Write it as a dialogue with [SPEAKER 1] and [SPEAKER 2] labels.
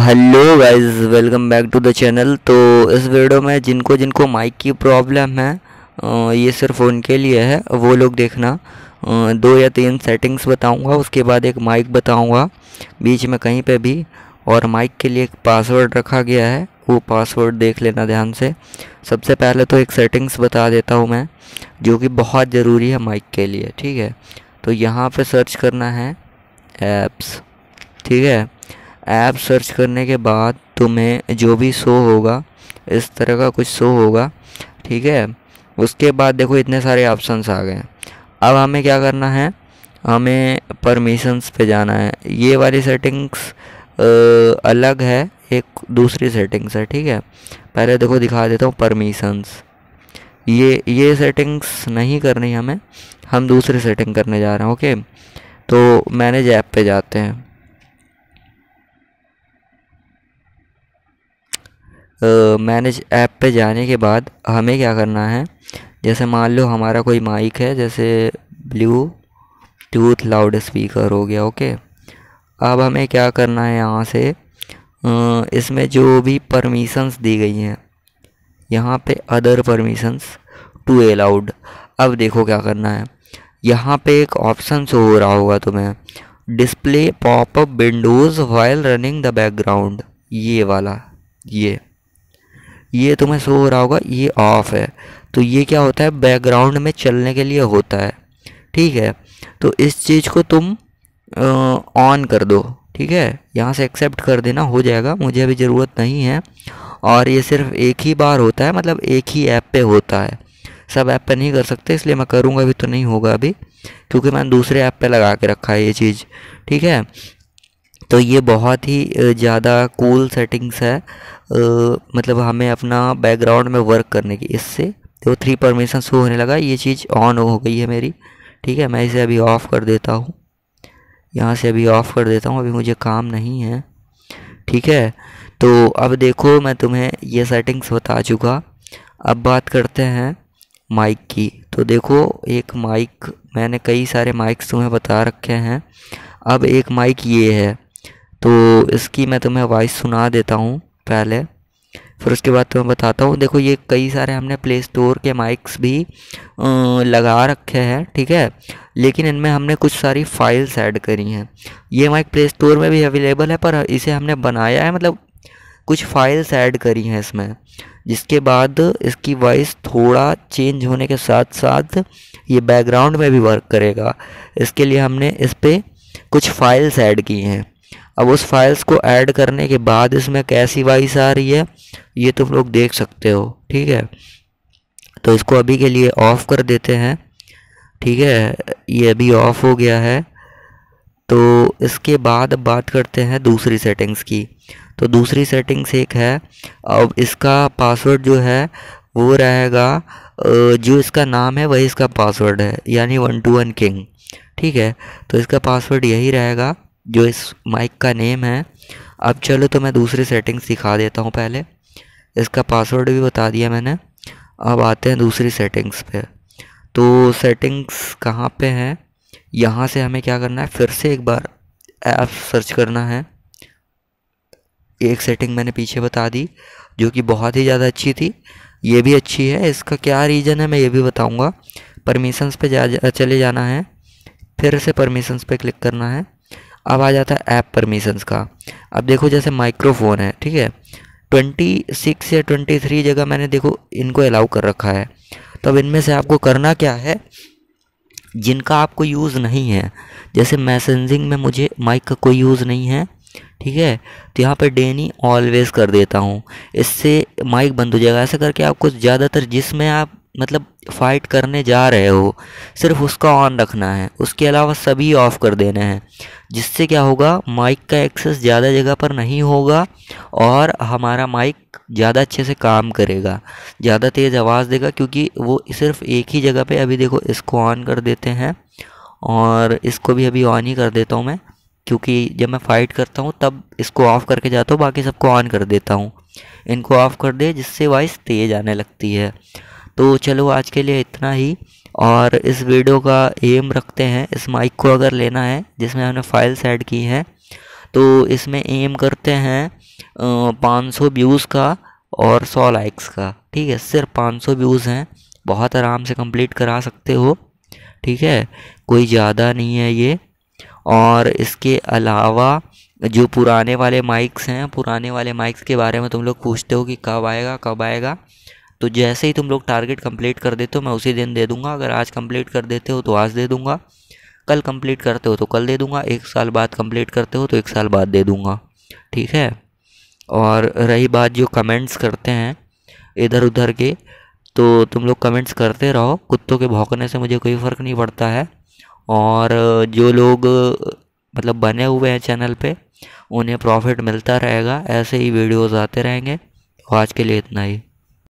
[SPEAKER 1] hello guys welcome back to the channel तो इस video में जिनको जिनको माइक की प्रॉब्लम है ये सिर्फ उनके लिए है वो लोग देखना दो या तीन सेटिंग्स बताऊंगा उसके बाद एक माइक बताऊंगा बीच में कहीं पे भी और माइक के लिए एक पासवर्ड रखा गया है वो पासवर्ड देख लेना ध्यान से सबसे पहले तो एक सेटिंग्स बता देता हूँ मैं जो कि बहुत ज़रूरी है माइक के लिए ठीक है तो यहाँ पर सर्च करना है ऐप्स ठीक है ऐप सर्च करने के बाद तुम्हें जो भी शो होगा इस तरह का कुछ शो होगा ठीक है उसके बाद देखो इतने सारे ऑप्शंस आ गए अब हमें क्या करना है हमें परमिशंस पे जाना है ये वाली सेटिंग्स अलग है एक दूसरी सेटिंग्स है ठीक है पहले देखो दिखा देता हूँ परमिशंस ये ये सेटिंग्स नहीं करनी हमें हम दूसरी सेटिंग करने जा रहे हैं ओके तो मैनेज ऐप पे जाते हैं मैनेज ऐप पे जाने के बाद हमें क्या करना है जैसे मान लो हमारा कोई माइक है जैसे ब्लू टूथ लाउड स्पीकर हो गया ओके अब हमें क्या करना है यहाँ से इसमें जो भी परमिशंस दी गई हैं यहाँ पे अदर परमिशंस टू अलाउड अब देखो क्या करना है यहाँ पे एक ऑप्शन शो हो रहा होगा तुम्हें display popup windows while running the background ये वाला ये ये तुम्हें शो हो रहा होगा ये ऑफ़ है तो ये क्या होता है बैकग्राउंड में चलने के लिए होता है ठीक है तो इस चीज़ को तुम ऑन कर दो ठीक है यहाँ से एक्सेप्ट कर देना हो जाएगा मुझे अभी ज़रूरत नहीं है और ये सिर्फ एक ही बार होता है मतलब एक ही ऐप पे होता है सब ऐप पे नहीं कर सकते इसलिए मैं करूँगा अभी तो नहीं होगा अभी क्योंकि मैंने दूसरे ऐप पे लगा के रखा है ये चीज़ ठीक है तो ये बहुत ही ज़्यादा कूल सेटिंग्स है मतलब हमें अपना बैकग्राउंड में वर्क करने की इससे तो थ्री परमिशन शो होने लगा ये चीज़ ऑन हो गई है मेरी ठीक है मैं इसे अभी ऑफ़ कर देता हूँ यहाँ से अभी ऑफ़ कर देता हूँ अभी मुझे काम नहीं है ठीक है तो अब देखो मैं तुम्हें ये सेटिंग्स बता चुका अब बात करते हैं माइक की तो देखो एक माइक मैंने कई सारे माइक्स तुम्हें बता रखे हैं अब एक माइक ये है तो इसकी मैं तुम्हें वॉइस सुना देता हूँ पहले फिर उसके बाद तुम्हें बताता हूँ देखो ये कई सारे हमने प्ले स्टोर के माइक्स भी लगा रखे हैं ठीक है लेकिन इनमें हमने कुछ सारी फाइल्स ऐड करी हैं ये माइक प्ले स्टोर में भी अवेलेबल है पर इसे हमने बनाया है मतलब कुछ फाइल्स ऐड करी हैं इसमें जिसके बाद इसकी वॉइस थोड़ा चेंज होने के साथ साथ ये बैकग्राउंड में भी वर्क करेगा इसके लिए हमने इस पर कुछ फाइल्स ऐड की हैं अब उस फाइल्स को ऐड करने के बाद इसमें कैसी वाइस आ रही है ये तुम लोग देख सकते हो ठीक है तो इसको अभी के लिए ऑफ़ कर देते हैं ठीक है ये अभी ऑफ़ हो गया है तो इसके बाद बात करते हैं दूसरी सेटिंग्स की तो दूसरी सेटिंग्स एक है अब इसका पासवर्ड जो है वो रहेगा जो इसका नाम है वही इसका पासवर्ड है यानी वन टू वन किंग ठीक है तो इसका पासवर्ड यही रहेगा जो इस माइक का नेम है अब चलो तो मैं दूसरी सेटिंग्स दिखा देता हूँ पहले इसका पासवर्ड भी बता दिया मैंने अब आते हैं दूसरी सेटिंग्स पे तो सेटिंग्स कहाँ पे हैं यहाँ से हमें क्या करना है फिर से एक बार ऐप सर्च करना है एक सेटिंग मैंने पीछे बता दी जो कि बहुत ही ज़्यादा अच्छी थी ये भी अच्छी है इसका क्या रीज़न है मैं ये भी बताऊँगा परमिशंस पे जा, जा चले जाना है फिर से परमिशंस पे क्लिक करना है अब आ जाता है ऐप परमिशंस का अब देखो जैसे माइक्रोफोन है ठीक है ट्वेंटी सिक्स या ट्वेंटी थ्री जगह मैंने देखो इनको अलाउ कर रखा है तो अब इनमें से आपको करना क्या है जिनका आपको यूज़ नहीं है जैसे मैसेजिंग में मुझे माइक का कोई यूज़ नहीं है ठीक है तो यहाँ पर डेनी ऑलवेज कर देता हूँ इससे माइक बंद हो जाएगा ऐसा करके आपको ज़्यादातर जिसमें आप मतलब फाइट करने जा रहे हो सिर्फ उसका ऑन रखना है उसके अलावा सभी ऑफ कर देना है जिससे क्या होगा माइक का एक्सेस ज़्यादा जगह पर नहीं होगा और हमारा माइक ज़्यादा अच्छे से काम करेगा ज़्यादा तेज़ आवाज़ देगा क्योंकि वो सिर्फ एक ही जगह पे अभी देखो इसको ऑन कर देते हैं और इसको भी अभी ऑन ही कर देता हूँ मैं क्योंकि जब मैं फ़ाइट करता हूँ तब इसको ऑफ़ करके जाता हूँ बाकी सबको ऑन कर देता हूँ इनको ऑफ़ कर दे जिससे वॉइस तेज़ आने लगती है तो चलो आज के लिए इतना ही और इस वीडियो का एम रखते हैं इस माइक को अगर लेना है जिसमें हमने फाइल्स ऐड की हैं तो इसमें एम करते हैं पाँच सौ व्यूज़ का और सौ लाइक्स का ठीक है सिर्फ पाँच सौ व्यूज़ हैं बहुत आराम से कंप्लीट करा सकते हो ठीक है कोई ज़्यादा नहीं है ये और इसके अलावा जो पुराने वाले माइक्स हैं पुराने वाले माइक्स के बारे में तुम लोग पूछते हो कि कब आएगा कब आएगा तो जैसे ही तुम लोग टारगेट कंप्लीट कर देते हो मैं उसी दिन दे दूंगा अगर आज कंप्लीट कर देते हो तो आज दे दूंगा कल कंप्लीट करते हो तो कल दे दूंगा एक साल बाद कंप्लीट करते हो तो एक साल बाद दे दूंगा ठीक है और रही बात जो कमेंट्स करते हैं इधर उधर के तो तुम लोग कमेंट्स करते रहो कुत्तों के भौंकने से मुझे कोई फ़र्क नहीं पड़ता है और जो लोग मतलब बने हुए हैं चैनल पे उन्हें प्रॉफिट मिलता रहेगा ऐसे ही वीडियोस आते रहेंगे तो आज के लिए इतना ही